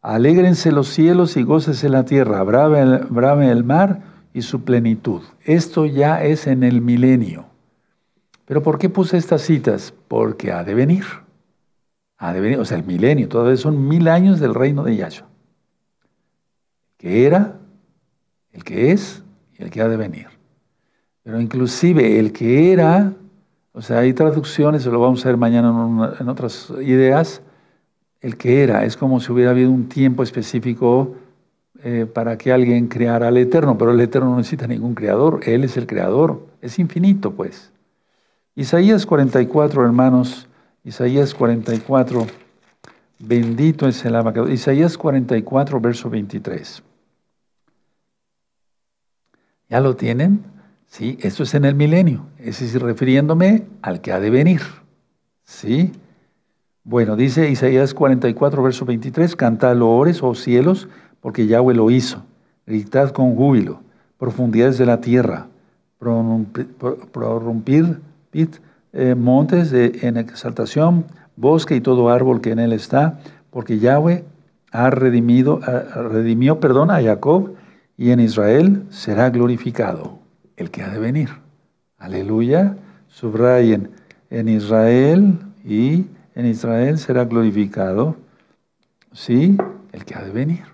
Alégrense los cielos y gócese la tierra, brave el, mar y su plenitud. Esto ya es en el milenio. Pero ¿por qué puse estas citas? Porque ha de venir. Ha de venir, o sea, el milenio, todavía son mil años del reino de Yahshua. Que era, el que es y el que ha de venir. Pero inclusive el que era o sea, hay traducciones, lo vamos a ver mañana en, otras ideas, el que era, es como si hubiera habido un tiempo específico eh, para que alguien creara al Eterno, pero el Eterno no necesita ningún creador, Él es el creador, es infinito pues. Isaías 44, hermanos, Isaías 44, bendito es el abacado. Isaías 44, verso 23. ¿Ya lo tienen? ¿Sí? esto es en el milenio, es decir, refiriéndome al que ha de venir. ¿Sí? Bueno, dice Isaías 44, verso 23, cantad loores, oh cielos, porque Yahweh lo hizo. Gritad con júbilo, profundidades de la tierra, prorrumpir eh, montes en exaltación, bosque y todo árbol que en él está, porque Yahweh ha redimido, redimió perdón, a Jacob y en Israel será glorificado el que ha de venir. Aleluya. Subrayen, en Israel y en Israel será glorificado, sí, el que ha de venir.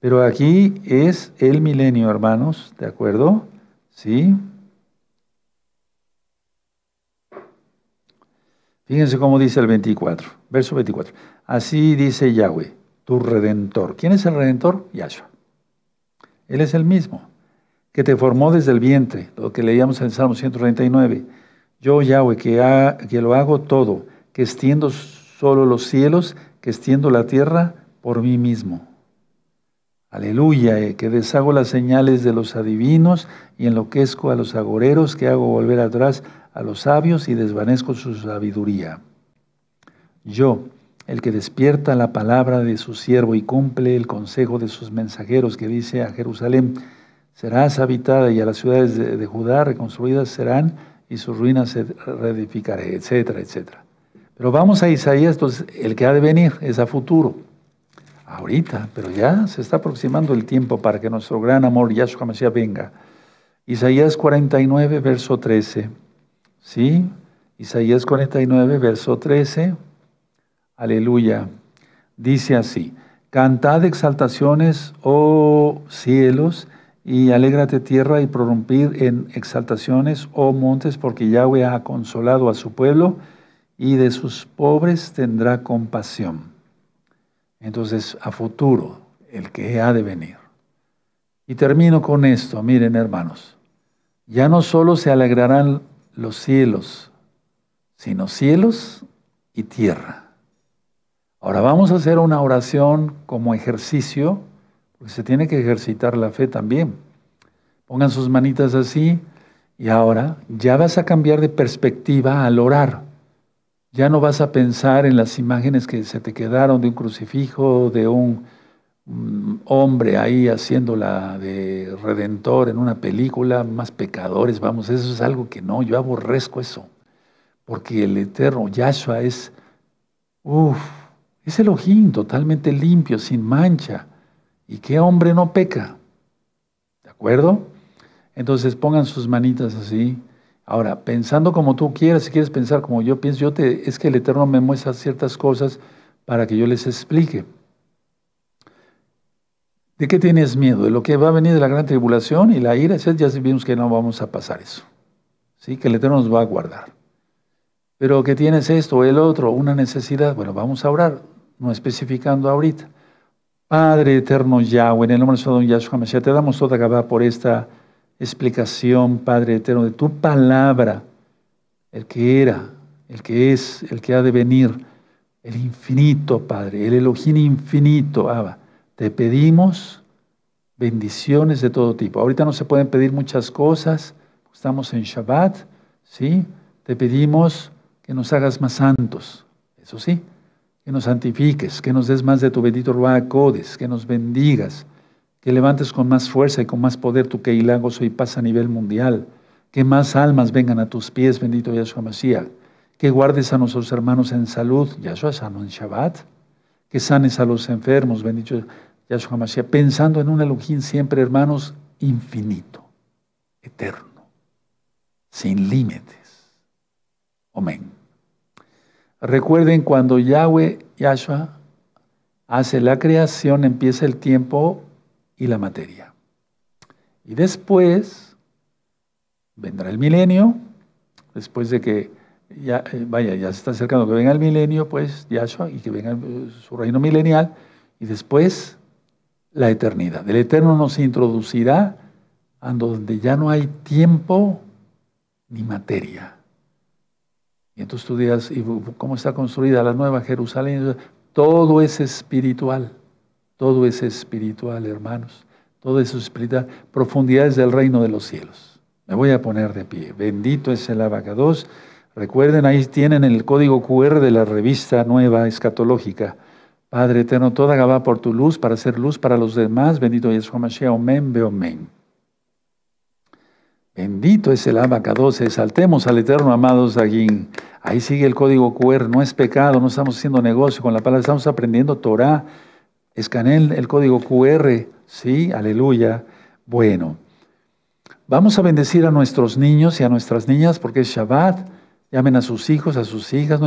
Pero aquí es el milenio, hermanos, ¿de acuerdo? Sí. Fíjense cómo dice el 24, verso 24. Así dice Yahweh, tu redentor. ¿Quién es el redentor? Yahshua. Él es el mismo que te formó desde el vientre, lo que leíamos en el Salmo 139. Yo, Yahweh, que, lo hago todo, que extiendo solo los cielos, que extiendo la tierra por mí mismo. Aleluya, eh, que deshago las señales de los adivinos y enloquezco a los agoreros, que hago volver atrás a los sabios y desvanezco su sabiduría. Yo, el que despierta la palabra de su siervo y cumple el consejo de sus mensajeros, que dice a Jerusalén, serás habitada y a las ciudades de, Judá reconstruidas serán y sus ruinas se reedificaré, etcétera, etcétera. Pero vamos a Isaías, entonces el que ha de venir es a futuro, ahorita, pero ya se está aproximando el tiempo para que nuestro gran amor Yahshua Mesías venga. Isaías 49, verso 13. ¿Sí? Isaías 49, verso 13. Aleluya. Dice así, cantad exaltaciones, oh cielos, y alégrate tierra y prorrumpir en exaltaciones, oh montes, porque Yahweh ha consolado a su pueblo y de sus pobres tendrá compasión. Entonces, a futuro, el que ha de venir. Y termino con esto, miren hermanos, ya no solo se alegrarán los cielos, sino cielos y tierra. Ahora vamos a hacer una oración como ejercicio porque se tiene que ejercitar la fe también. Pongan sus manitas así y ahora ya vas a cambiar de perspectiva al orar. Ya no vas a pensar en las imágenes que se te quedaron de un crucifijo, de un mm, hombre ahí haciéndola de redentor en una película, más pecadores, vamos, eso es algo que no, yo aborrezco eso, porque el eterno Yahshua es, uff, es ojín totalmente limpio, sin mancha, ¿Y qué hombre no peca? ¿De acuerdo? Entonces pongan sus manitas así. Ahora, pensando como tú quieras, si quieres pensar como yo pienso, yo te, es que el Eterno me muestra ciertas cosas para que yo les explique. ¿De qué tienes miedo? ¿De lo que va a venir de la gran tribulación y la ira? Ya vimos que no vamos a pasar eso. ¿Sí? Que el Eterno nos va a guardar. Pero que tienes esto o el otro, una necesidad, bueno, vamos a orar, no especificando ahorita. Padre eterno Yahweh, en el nombre de Don Yahshua Mashiach, te damos toda Gabá por esta explicación, Padre eterno, de tu palabra, el que era, el que es, el que ha de venir, el infinito, Padre, el Elohim infinito, Te pedimos bendiciones de todo tipo. Ahorita no se pueden pedir muchas cosas, estamos en Shabbat, ¿sí? Te pedimos que nos hagas más santos, eso sí, que nos santifiques, que nos des más de tu bendito Ruach Codes, que nos bendigas, que levantes con más fuerza y con más poder tu Keilah, soy y paz a nivel mundial, que más almas vengan a tus pies, bendito Yahshua Mashiach, que guardes a nuestros hermanos en salud, Yahshua sano en Shabbat, que sanes a los enfermos, bendito Yahshua Mashiach, pensando en un Elohim siempre, hermanos, infinito, eterno, sin límites. Amén. Recuerden cuando Yahweh, Yahshua, hace la creación, empieza el tiempo y la materia. Y después vendrá el milenio, después de que, ya, eh, vaya, ya se está acercando que venga el milenio, pues Yahshua, y que venga eh, su reino milenial, y después la eternidad. El eterno nos introducirá a donde ya no hay tiempo ni materia. Y entonces tú dirás, ¿y cómo está construida la nueva Jerusalén? Todo es espiritual, todo es espiritual, hermanos. Todo es espiritual, profundidades del reino de los cielos. Me voy a poner de pie. Bendito es el abacados. Recuerden, ahí tienen el código QR de la revista nueva escatológica. Padre eterno, toda Gabá por tu luz, para ser luz para los demás. Bendito es Mashiach. omen, be Bendito es el 12, Saltemos al eterno amado Zagín. Ahí sigue el código QR, no es pecado, no estamos haciendo negocio con la palabra, estamos aprendiendo Torah. Escaneen el código QR, sí, aleluya. Bueno, vamos a bendecir a nuestros niños y a nuestras niñas porque es Shabbat. Llamen a sus hijos, a sus hijas, no